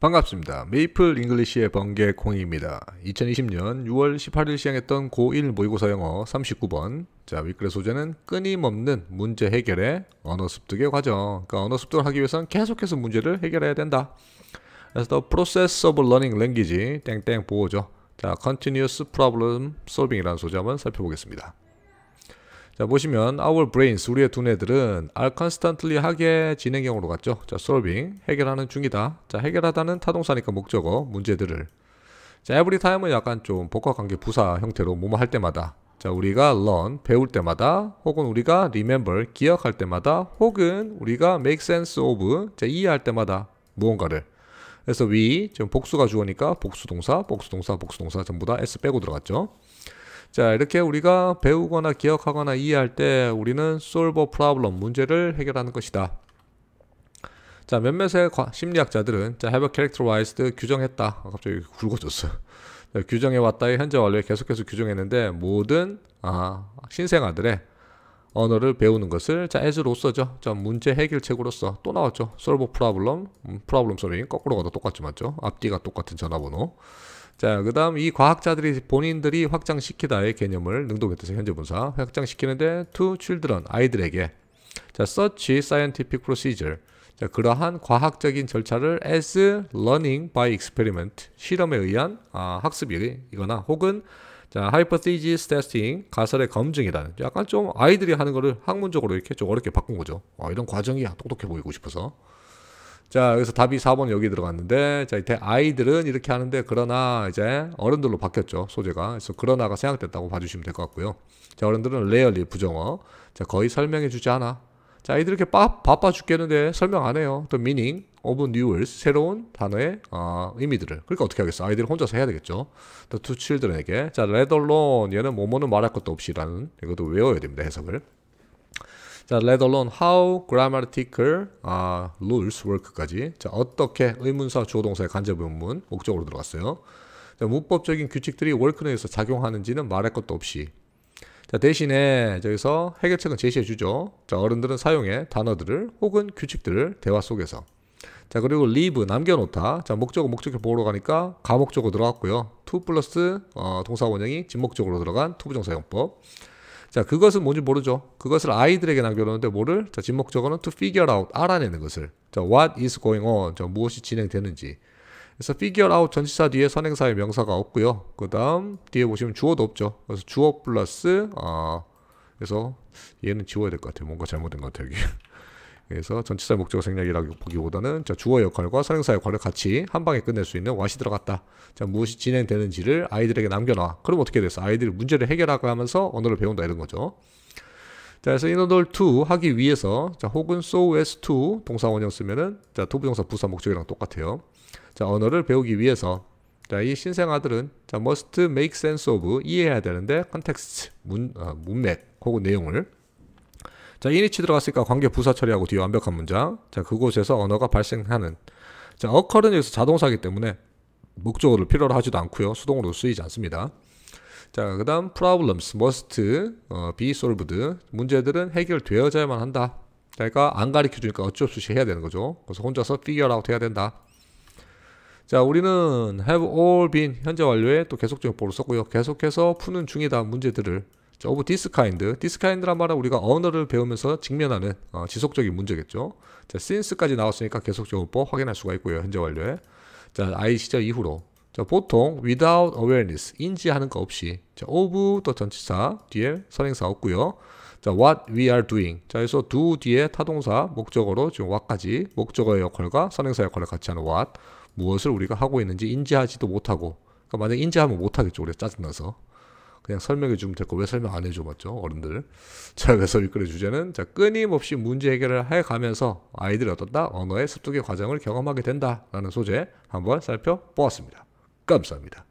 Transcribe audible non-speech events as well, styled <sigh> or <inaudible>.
반갑습니다. 메이플 잉글리시의 번개 콩입니다. 2020년 6월 18일 시행했던 고1 모의고사 영어 39번 자 윗글의 소재는 끊임없는 문제 해결의 언어 습득의 과정 그러니까 언어 습득을 하기 위해서는 계속해서 문제를 해결해야 된다. 그래서 The Process of Learning Language 땡땡 보호죠. 자 Continuous Problem Solving이라는 소재 한번 살펴보겠습니다. 자 보시면 our brains 우리의 두뇌들은 are constantly 하게 진행형으로 갔죠. 자 solving 해결하는 중이다. 자 해결하다는 타동사니까 목적어 문제들을 자 every time은 약간 좀 복합관계 부사 형태로 뭐뭐 할 때마다 자 우리가 learn 배울 때마다 혹은 우리가 remember 기억할 때마다 혹은 우리가 make sense of 자 이해할 때마다 무언가를 그래서 we 지금 복수가 주어니까 복수동사 복수동사 복수동사 전부 다 s 빼고 들어갔죠. 자, 이렇게 우리가 배우거나 기억하거나 이해할 때 우리는 솔 o 프라블럼 문제를 해결하는 것이다. 자, 몇몇의 심리학자들은 자, have c h a r a 규정했다. 아, 갑자기 굵어졌어. 자, 규정해 왔다의 현재 완료에 계속해서 규정했는데 모든 아, 신생아들의 언어를 배우는 것을 자, as로서죠. 자, 문제 해결책으로서 또 나왔죠. solve problem, 음, 거꾸로 가도 똑같지 맞죠? 앞뒤가 똑같은 전화번호. 자, 그 다음 이 과학자들이 본인들이 확장시키다의 개념을 능동했다서 현재 분사 확장시키는데 to children, 아이들에게 자, such scientific procedure 자, 그러한 과학적인 절차를 as learning by experiment 실험에 의한 아, 학습이거나 혹은 자, hypothesis testing 가설의 검증이다는 약간 좀 아이들이 하는 거를 학문적으로 이렇게 좀 어렵게 바꾼 거죠. 아, 이런 과정이야 똑똑해 보이고 싶어서 자, 여기서 답이 4번 여기 들어갔는데, 자, 이때 아이들은 이렇게 하는데, 그러나 이제 어른들로 바뀌었죠, 소재가. 그래서 그러나가 생각됐다고 봐주시면 될 것 같고요. 자, 어른들은 레얼리 부정어. 자, 거의 설명해 주지 않아. 자, 아이들 이렇게 바, 바빠 죽겠는데 설명 안 해요. 또 meaning of news, 새로운 단어의 어, 의미들을. 그러니까 어떻게 하겠어? 아이들이 혼자서 해야 되겠죠. 또 two children에게. 자, let alone, 얘는 뭐뭐는 말할 것도 없이라는, 이것도 외워야 됩니다, 해석을. 자, let alone how grammatical 아, rules work까지. 자, 어떻게 의문사 주어동사의 간접 의문 목적으로 들어갔어요. 자, 문법적인 규칙들이 work 내에서 작용하는지는 말할 것도 없이. 자, 대신에 저기서 해결책은 제시해 주죠. 자, 어른들은 사용해 단어들을 혹은 규칙들을 대화 속에서. 자, 그리고 leave 남겨놓다. 자, 목적어 목적격 보러 가니까 가목적으로 들어갔고요. to 플러스 어, 동사 원형이 진목적으로 들어간 투부정사용법. 자, 그것은 뭔지 모르죠. 그것을 아이들에게 남겨놓는데 뭐를? 자, 진목적어는 to figure out, 알아내는 것을. 자, what is going on, 자, 무엇이 진행되는지. 그래서 figure out 전치사 뒤에 선행사의 명사가 없고요. 그 다음 뒤에 보시면 주어도 없죠. 그래서 주어 플러스, 아, 그래서 얘는 지워야 될 것 같아요. 뭔가 잘못된 것 같아요, 그래서 전치사 목적 생략이라고 보기보다는 자, 주어 역할과 사용사 역할을 같이 한 방에 끝낼 수 있는 w h 이 들어갔다. 자, 무엇이 진행되는지를 아이들에게 남겨놔. 그럼 어떻게 됐어? 아이들이 문제를 해결하면서 고하 언어를 배운다 이런 거죠. 자, 그래서 인 n 돌2 하기 위해서 자, 혹은 so as to 동사 원형 쓰면은 자, 도부정사 부사 목적이랑 똑같아요. 자, 언어를 배우기 위해서 자, 이 신생 아들은 자, must make sense of 이해해야 되는데 컨텍스트 문 아, 문맥 혹은 내용을 자, i n i t 들어갔으니까 관계 부사 처리하고 뒤에 완벽한 문장. 자, 그곳에서 언어가 발생하는. 자, occur는 여기서 자동사기 때문에 목적어를 필요로 하지도 않고요. 수동으로 쓰이지 않습니다. 자, 그다음 problems must 어, be solved. 문제들은 해결되어야만 져 한다. 그러니까 안 가르쳐 주니까 어쩔 수 없이 해야 되는 거죠. 그래서 혼자서 figure out 해야 된다. 자, 우리는 have all been 현재 완료에 또계속적으로 썼고요. 계속해서 푸는 중이다 문제들을. of this kind. this kind란 말은 우리가 언어를 배우면서 직면하는 어, 지속적인 문제겠죠. 자, since까지 나왔으니까 계속적으로 뭐 확인할 수가 있고요. 현재 완료에. 자, 아이 시절 이후로. 자, 보통 without awareness, 인지하는 거 없이. 자, of 또 전치사, 뒤에 선행사 없고요. 자, what we are doing. 자, 그래서 do 뒤에 타동사, 목적으로 지금 what까지 목적어의 역할과 선행사 역할을 같이 하는 what. 무엇을 우리가 하고 있는지 인지하지도 못하고. 그니까 만약 인지하면 못하겠죠. 우리가 짜증나서. 그냥 설명해 주면 될 거 왜 설명 안 해줘 맞죠 어른들 <laughs> 자 그래서 이끌의 주제는 자 끊임없이 문제 해결을 해가면서 아이들이 어떻다 언어의 습득의 과정을 경험하게 된다라는 소재 한번 살펴보았습니다 감사합니다.